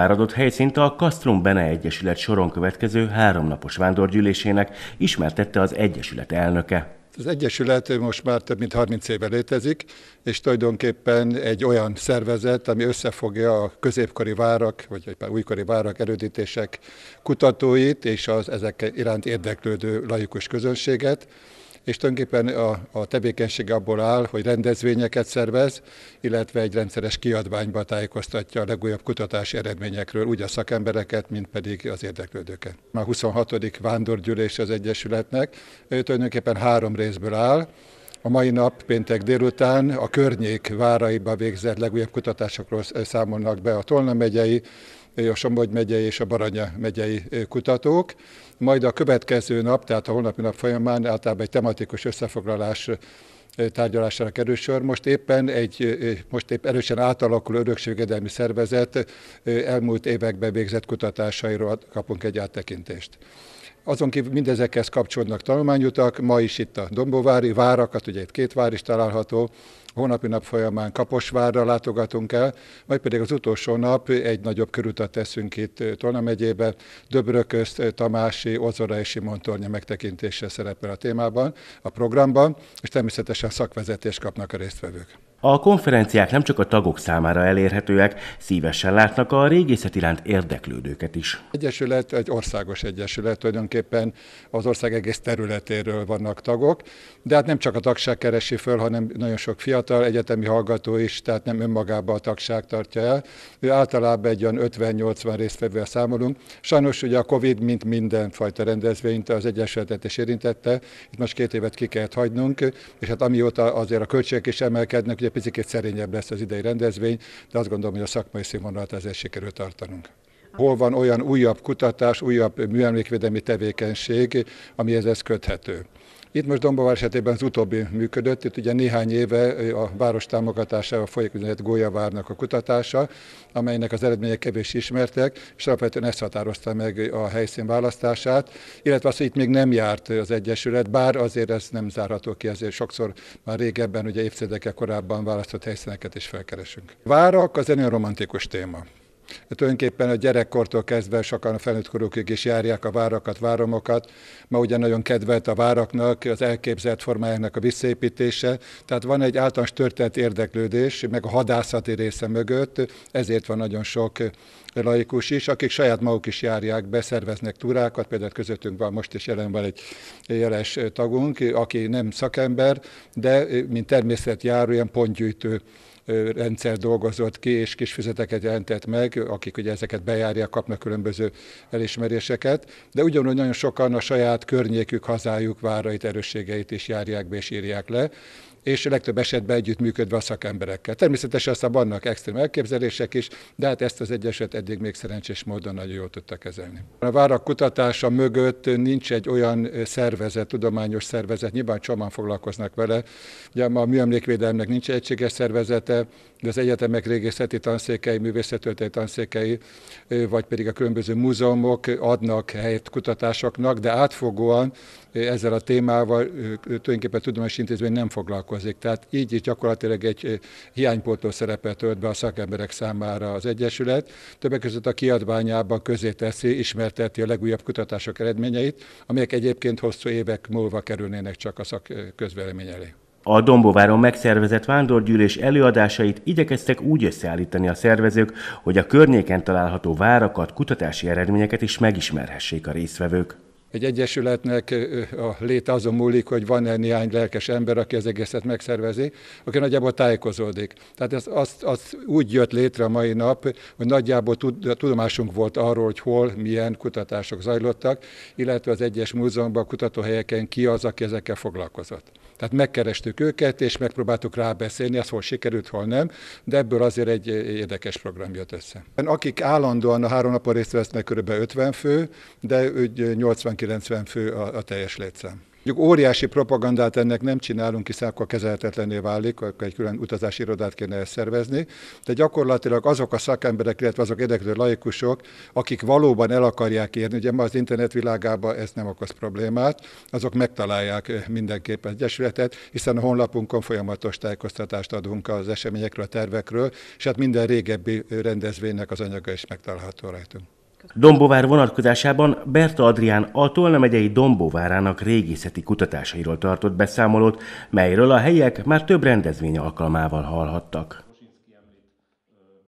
adott helyszínt a Kastrum Bene Egyesület soron következő háromnapos vándorgyűlésének ismertette az Egyesület elnöke. Az Egyesület most már több mint 30 éve létezik, és tulajdonképpen egy olyan szervezet, ami összefogja a középkori várak, vagy egy pár újkori várak, erődítések kutatóit és az ezek iránt érdeklődő laikus közönséget és tulajdonképpen a, a tevékenysége abból áll, hogy rendezvényeket szervez, illetve egy rendszeres kiadványba tájékoztatja a legújabb kutatási eredményekről, úgy a szakembereket, mint pedig az érdeklődőket. Már 26. vándorgyűlés az Egyesületnek, ő tulajdonképpen három részből áll, a mai nap, péntek délután a környék váraiba végzett legújabb kutatásokról számolnak be a Tolna megyei a Somogy megyei és a Baranya megyei kutatók. Majd a következő nap, tehát a holnapi nap folyamán általában egy tematikus összefoglalás tárgyalására kerül sor. Most éppen egy most épp erősen átalakul örökségvédelmi szervezet elmúlt években végzett kutatásairól kapunk egy áttekintést. Azon kívül mindezekhez kapcsolódnak tanulmányutak, ma is itt a Dombovári várakat, ugye itt két vár is található, hónapi nap folyamán Kaposvárra látogatunk el, majd pedig az utolsó nap egy nagyobb körutat teszünk itt Tolna megyébe, Döbröközt, Tamási, Ozora és Simontornya megtekintése szerepel a témában, a programban, és természetesen szakvezetést kapnak a résztvevők. A konferenciák nem csak a tagok számára elérhetőek, szívesen látnak a régészet iránt érdeklődőket is. Egyesület egy országos egyesület, tulajdonképpen az ország egész területéről vannak tagok, de hát nem csak a tagság keresi föl, hanem nagyon sok fiatal egyetemi hallgató is, tehát nem önmagában a tagság tartja el. Ő általában egy olyan 50-80 résztvevővel számolunk. Sajnos ugye a Covid, mint mindenfajta rendezvényt az Egyesületet is érintette, itt most két évet ki kellett hagynunk, és hát amióta azért a költségek is emelkednek, egy picit szerényebb lesz az idei rendezvény, de azt gondolom, hogy a szakmai színvonalat ezért sikerült tartanunk hol van olyan újabb kutatás, újabb műemlékvédelmi tevékenység, amihez ez köthető. Itt most Dombovár esetében az utóbbi működött, itt ugye néhány éve a város támogatásával folyik úgynevezett Gólyavárnak a kutatása, amelynek az eredmények kevés ismertek, és alapvetően ezt határozta meg a helyszín választását, illetve az, hogy itt még nem járt az Egyesület, bár azért ez nem zárható ki, ezért sokszor már régebben, ugye évtizedekkel korábban választott helyszíneket is felkeresünk. Várak az egy nagyon romantikus téma. Tulajdonképpen a gyerekkortól kezdve sokan a felnőttkorúkig is járják a várakat, váromokat. Ma ugye nagyon kedvelt a váraknak, az elképzelt formájának a visszaépítése. Tehát van egy általános történet érdeklődés, meg a hadászati része mögött, ezért van nagyon sok laikus is, akik saját maguk is járják, beszerveznek túrákat, például közöttünk van most is jelen van egy jeles tagunk, aki nem szakember, de mint természetjáró, ilyen pontgyűjtő rendszer dolgozott ki, és kis füzeteket jelentett meg, akik ugye ezeket bejárják, kapnak különböző elismeréseket, de ugyanúgy nagyon sokan a saját környékük, hazájuk, várait, erősségeit is járják be és írják le és a legtöbb esetben együttműködve a szakemberekkel. Természetesen aztán vannak extrém elképzelések is, de hát ezt az egyeset eddig még szerencsés módon nagyon jól tudta kezelni. A várak kutatása mögött nincs egy olyan szervezet, tudományos szervezet, nyilván csomán foglalkoznak vele. Ugye a műemlékvédelmnek nincs egységes szervezete, de az egyetemek régészeti tanszékei, művészetöltei tanszékei, vagy pedig a különböző múzeumok adnak helyet kutatásoknak, de átfogóan ezzel a témával tulajdonképpen a tudományos intézmény nem foglalkozik dolgozik. Tehát így is gyakorlatilag egy hiánypótló szerepet tölt be a szakemberek számára az Egyesület. Többek között a kiadványában közé teszi, ismerteti a legújabb kutatások eredményeit, amelyek egyébként hosszú évek múlva kerülnének csak a szak közvélemény elé. A Dombóváron megszervezett vándorgyűlés előadásait igyekeztek úgy összeállítani a szervezők, hogy a környéken található várakat, kutatási eredményeket is megismerhessék a résztvevők. Egy egyesületnek a léte azon múlik, hogy van-e néhány lelkes ember, aki az egészet megszervezi, aki nagyjából tájékozódik. Tehát ez, az, az úgy jött létre a mai nap, hogy nagyjából tudomásunk volt arról, hogy hol, milyen kutatások zajlottak, illetve az egyes múzeumban, kutatóhelyeken ki az, aki ezekkel foglalkozott. Tehát megkerestük őket, és megpróbáltuk rábeszélni, ez hol sikerült, hol nem, de ebből azért egy érdekes program jött össze. Akik állandóan a három napon részt vesznek, kb. 50 fő, de 80 80-90 fő a, a teljes létszám. Mondjuk óriási propagandát ennek nem csinálunk, hiszen akkor kezelhetetlené válik, akkor egy külön utazási irodát kéne ezt szervezni, de gyakorlatilag azok a szakemberek, illetve azok érdeklő laikusok, akik valóban el akarják érni, ugye ma az internet világában ez nem okoz problémát, azok megtalálják eh, mindenképpen az egyesületet, hiszen a honlapunkon folyamatos tájékoztatást adunk az eseményekről, a tervekről, és hát minden régebbi rendezvénynek az anyaga is megtalálható rajtunk. Dombóvár vonatkozásában Berta Adrián a Tolna megyei Dombóvárának régészeti kutatásairól tartott beszámolót, melyről a helyiek már több rendezvény alkalmával hallhattak.